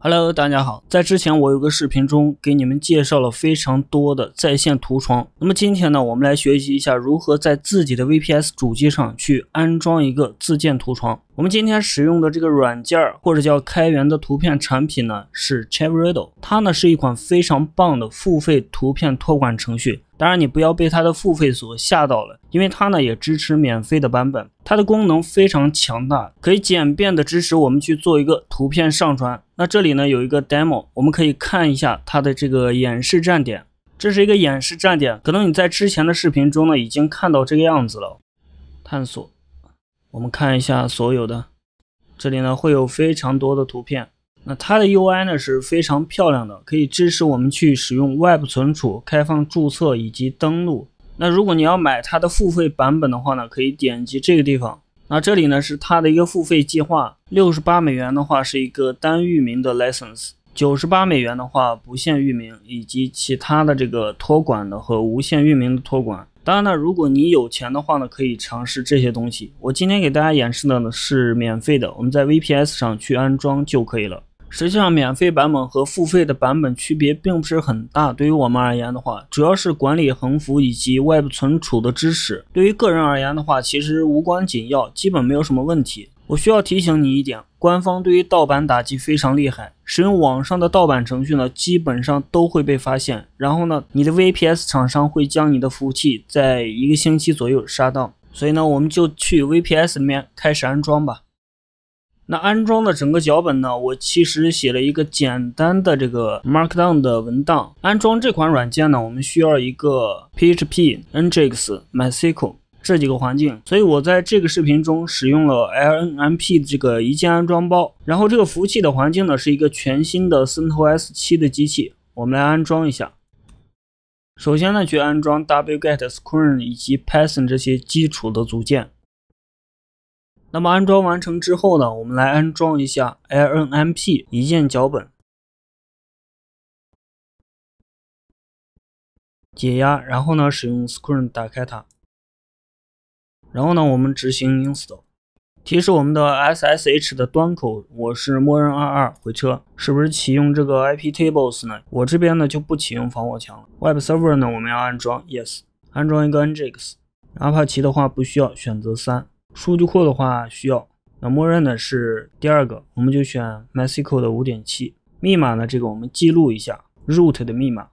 Hello，大家好。在之前我有个视频中，给你们介绍了非常多的在线图床。那么今天呢，我们来学习一下如何在自己的 VPS 主机上去安装一个自建图床。我们今天使用的这个软件，或者叫开源的图片产品呢，是 c h e v e r e d o 它呢是一款非常棒的付费图片托管程序。当然，你不要被它的付费所吓到了，因为它呢也支持免费的版本，它的功能非常强大，可以简便的支持我们去做一个图片上传。那这里呢有一个 demo，我们可以看一下它的这个演示站点，这是一个演示站点，可能你在之前的视频中呢已经看到这个样子了。探索，我们看一下所有的，这里呢会有非常多的图片。那它的 UI 呢是非常漂亮的，可以支持我们去使用外部存储、开放注册以及登录。那如果你要买它的付费版本的话呢，可以点击这个地方。那这里呢是它的一个付费计划，六十八美元的话是一个单域名的 license，九十八美元的话不限域名以及其他的这个托管的和无限域名的托管。当然呢，如果你有钱的话呢，可以尝试这些东西。我今天给大家演示的呢是免费的，我们在 VPS 上去安装就可以了。实际上，免费版本和付费的版本区别并不是很大。对于我们而言的话，主要是管理横幅以及外部存储的知识。对于个人而言的话，其实无关紧要，基本没有什么问题。我需要提醒你一点，官方对于盗版打击非常厉害，使用网上的盗版程序呢，基本上都会被发现。然后呢，你的 VPS 厂商会将你的服务器在一个星期左右杀到。所以呢，我们就去 VPS 里面开始安装吧。那安装的整个脚本呢？我其实写了一个简单的这个 Markdown 的文档。安装这款软件呢，我们需要一个 PHP、Nginx、MySQL 这几个环境。所以我在这个视频中使用了 L N M P 这个一键安装包。然后这个服务器的环境呢是一个全新的 CentOS 7的机器。我们来安装一下。首先呢，去安装 wget、screen 以及 Python 这些基础的组件。那么安装完成之后呢，我们来安装一下 L N M P 一键脚本，解压，然后呢使用 screen 打开它，然后呢我们执行 install，提示我们的 S S H 的端口我是默认二二，回车，是不是启用这个 I P tables 呢？我这边呢就不启用防火墙，Web 了。server 呢我们要安装 yes，安装一个 N G x n x 阿帕奇的话不需要选择三。数据库的话需要，那默认的是第二个，我们就选 MySQL 的五点七。密码呢，这个我们记录一下 root 的密码。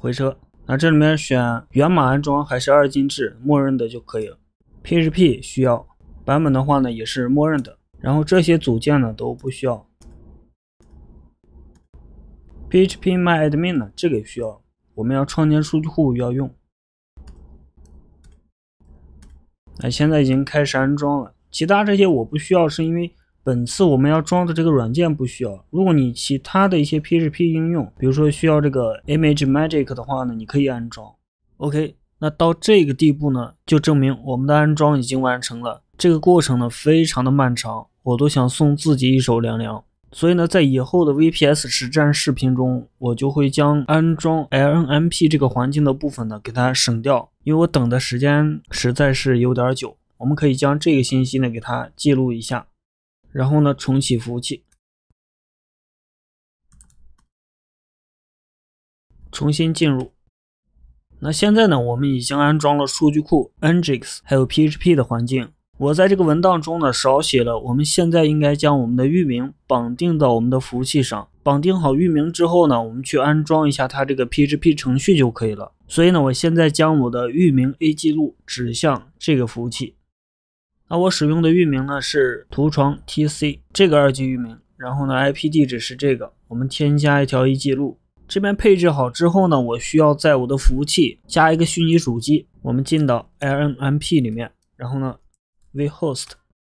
回车。那这里面选源码安装还是二进制，默认的就可以了。PHP 需要，版本的话呢也是默认的。然后这些组件呢都不需要。PHP My Admin 呢这个也需要，我们要创建数据库要用。哎，现在已经开始安装了。其他这些我不需要，是因为本次我们要装的这个软件不需要。如果你其他的一些 PSP 应用，比如说需要这个 Image Magic 的话呢，你可以安装。OK，那到这个地步呢，就证明我们的安装已经完成了。这个过程呢，非常的漫长，我都想送自己一首凉凉。所以呢，在以后的 VPS 实战视频中，我就会将安装 LNMP 这个环境的部分呢，给它省掉。因为我等的时间实在是有点久，我们可以将这个信息呢给它记录一下，然后呢重启服务器，重新进入。那现在呢我们已经安装了数据库，Nginx 还有 PHP 的环境。我在这个文档中呢少写了，我们现在应该将我们的域名绑定到我们的服务器上。绑定好域名之后呢，我们去安装一下它这个 PHP 程序就可以了。所以呢，我现在将我的域名 A 记录指向这个服务器。那我使用的域名呢是图床 T C 这个二级域名，然后呢 IP 地址是这个。我们添加一条 A 记录，这边配置好之后呢，我需要在我的服务器加一个虚拟主机。我们进到 L N M P 里面，然后呢 V Host，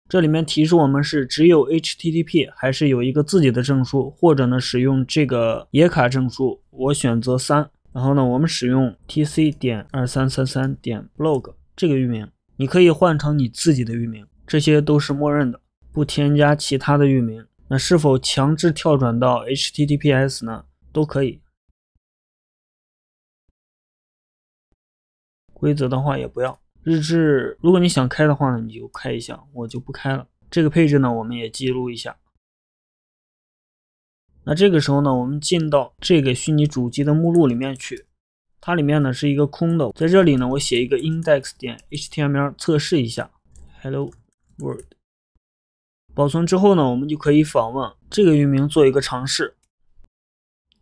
这里面提示我们是只有 H T T P，还是有一个自己的证书，或者呢使用这个野卡证书。我选择三。然后呢，我们使用 tc 点二三三三点 blog 这个域名，你可以换成你自己的域名，这些都是默认的，不添加其他的域名。那是否强制跳转到 HTTPS 呢？都可以。规则的话也不要。日志，如果你想开的话呢，你就开一下，我就不开了。这个配置呢，我们也记录一下。那这个时候呢，我们进到这个虚拟主机的目录里面去，它里面呢是一个空的。在这里呢，我写一个 index 点 html 测试一下，Hello World。保存之后呢，我们就可以访问这个域名做一个尝试。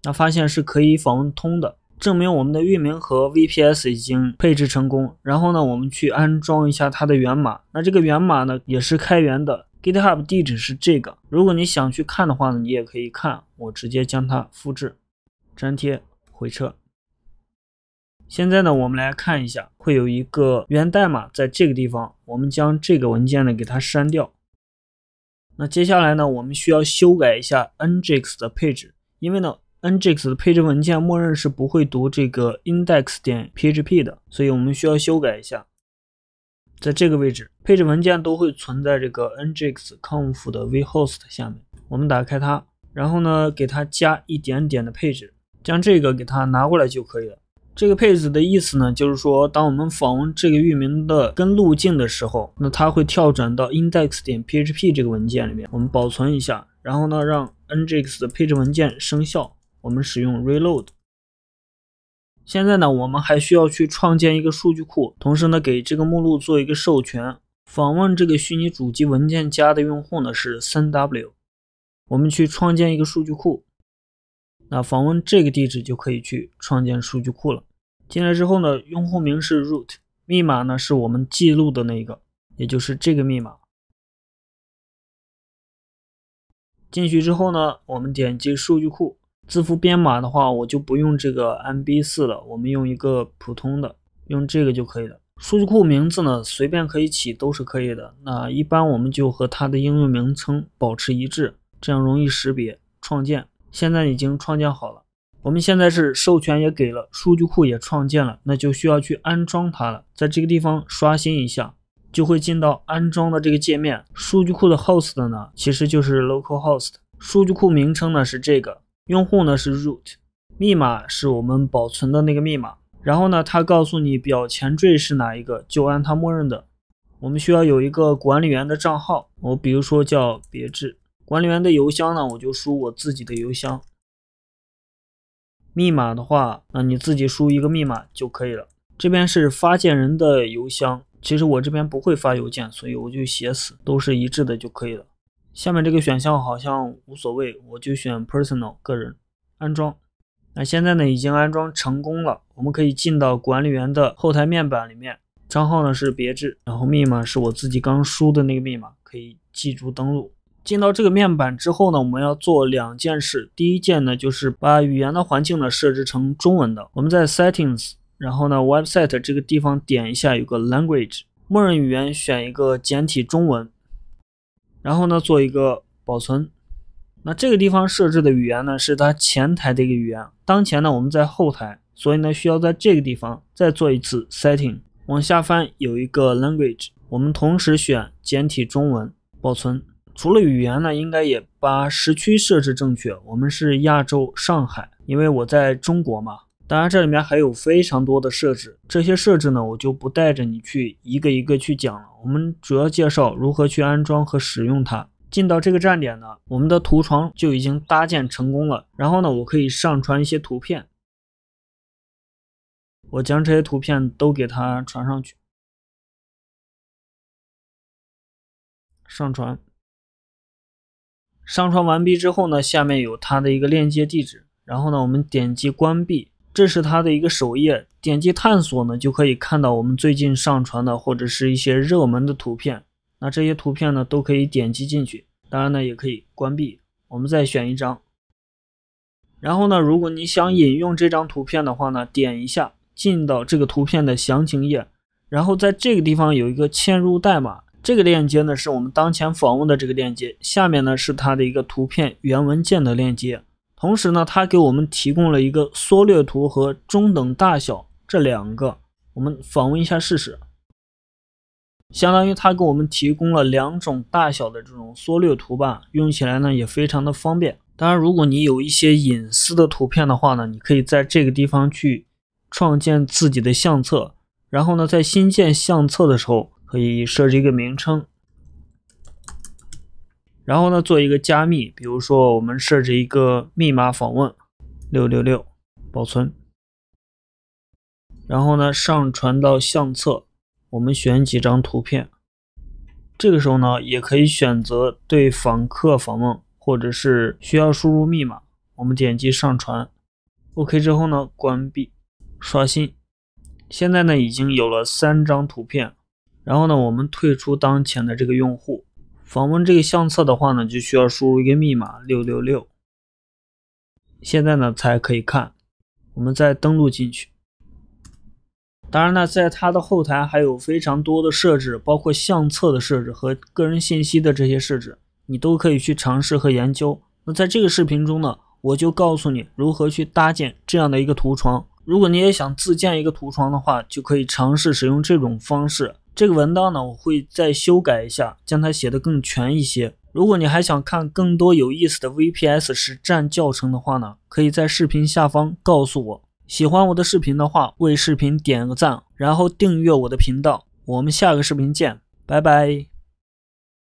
那发现是可以访问通的，证明我们的域名和 VPS 已经配置成功。然后呢，我们去安装一下它的源码。那这个源码呢，也是开源的。GitHub 地址是这个，如果你想去看的话呢，你也可以看。我直接将它复制、粘贴、回车。现在呢，我们来看一下，会有一个源代码在这个地方。我们将这个文件呢给它删掉。那接下来呢，我们需要修改一下 Nginx 的配置，因为呢，Nginx 的配置文件默认是不会读这个 index 点 php 的，所以我们需要修改一下。在这个位置，配置文件都会存在这个 nginx.conf 的 vhost 下面。我们打开它，然后呢，给它加一点点的配置，将这个给它拿过来就可以了。这个配置的意思呢，就是说，当我们访问这个域名的根路径的时候，那它会跳转到 index.php 点这个文件里面。我们保存一下，然后呢，让 nginx 的配置文件生效。我们使用 reload。现在呢，我们还需要去创建一个数据库，同时呢，给这个目录做一个授权访问这个虚拟主机文件夹的用户呢是三 W。我们去创建一个数据库，那访问这个地址就可以去创建数据库了。进来之后呢，用户名是 root，密码呢是我们记录的那个，也就是这个密码。进去之后呢，我们点击数据库。字符编码的话，我就不用这个 MB4 了，我们用一个普通的，用这个就可以了。数据库名字呢，随便可以起，都是可以的。那一般我们就和它的应用名称保持一致，这样容易识别。创建，现在已经创建好了。我们现在是授权也给了，数据库也创建了，那就需要去安装它了。在这个地方刷新一下，就会进到安装的这个界面。数据库的 host 呢，其实就是 localhost。数据库名称呢是这个。用户呢是 root，密码是我们保存的那个密码。然后呢，它告诉你表前缀是哪一个，就按它默认的。我们需要有一个管理员的账号，我比如说叫别致。管理员的邮箱呢，我就输我自己的邮箱。密码的话，那你自己输一个密码就可以了。这边是发件人的邮箱，其实我这边不会发邮件，所以我就写死，都是一致的就可以了。下面这个选项好像无所谓，我就选 personal 个人安装。那现在呢，已经安装成功了，我们可以进到管理员的后台面板里面。账号呢是别致，然后密码是我自己刚输的那个密码，可以记住登录。进到这个面板之后呢，我们要做两件事，第一件呢就是把语言的环境呢设置成中文的。我们在 settings，然后呢 website 这个地方点一下，有个 language，默认语言选一个简体中文。然后呢，做一个保存。那这个地方设置的语言呢，是它前台的一个语言。当前呢，我们在后台，所以呢，需要在这个地方再做一次 setting。往下翻有一个 language，我们同时选简体中文保存。除了语言呢，应该也把时区设置正确。我们是亚洲上海，因为我在中国嘛。当然，这里面还有非常多的设置，这些设置呢，我就不带着你去一个一个去讲了。我们主要介绍如何去安装和使用它。进到这个站点呢，我们的图床就已经搭建成功了。然后呢，我可以上传一些图片，我将这些图片都给它传上去。上传，上传完毕之后呢，下面有它的一个链接地址。然后呢，我们点击关闭。这是它的一个首页，点击探索呢，就可以看到我们最近上传的或者是一些热门的图片。那这些图片呢，都可以点击进去，当然呢，也可以关闭。我们再选一张，然后呢，如果你想引用这张图片的话呢，点一下进到这个图片的详情页，然后在这个地方有一个嵌入代码，这个链接呢是我们当前访问的这个链接，下面呢是它的一个图片原文件的链接。同时呢，它给我们提供了一个缩略图和中等大小这两个，我们访问一下试试。相当于它给我们提供了两种大小的这种缩略图吧，用起来呢也非常的方便。当然，如果你有一些隐私的图片的话呢，你可以在这个地方去创建自己的相册，然后呢，在新建相册的时候可以设置一个名称。然后呢，做一个加密，比如说我们设置一个密码访问，六六六，保存。然后呢，上传到相册，我们选几张图片。这个时候呢，也可以选择对访客访问，或者是需要输入密码。我们点击上传，OK 之后呢，关闭，刷新。现在呢，已经有了三张图片。然后呢，我们退出当前的这个用户。访问这个相册的话呢，就需要输入一个密码六六六，现在呢才可以看。我们再登录进去。当然呢，在它的后台还有非常多的设置，包括相册的设置和个人信息的这些设置，你都可以去尝试和研究。那在这个视频中呢，我就告诉你如何去搭建这样的一个图床。如果你也想自建一个图床的话，就可以尝试使用这种方式。这个文档呢，我会再修改一下，将它写得更全一些。如果你还想看更多有意思的 VPS 实战教程的话呢，可以在视频下方告诉我。喜欢我的视频的话，为视频点个赞，然后订阅我的频道。我们下个视频见，拜拜。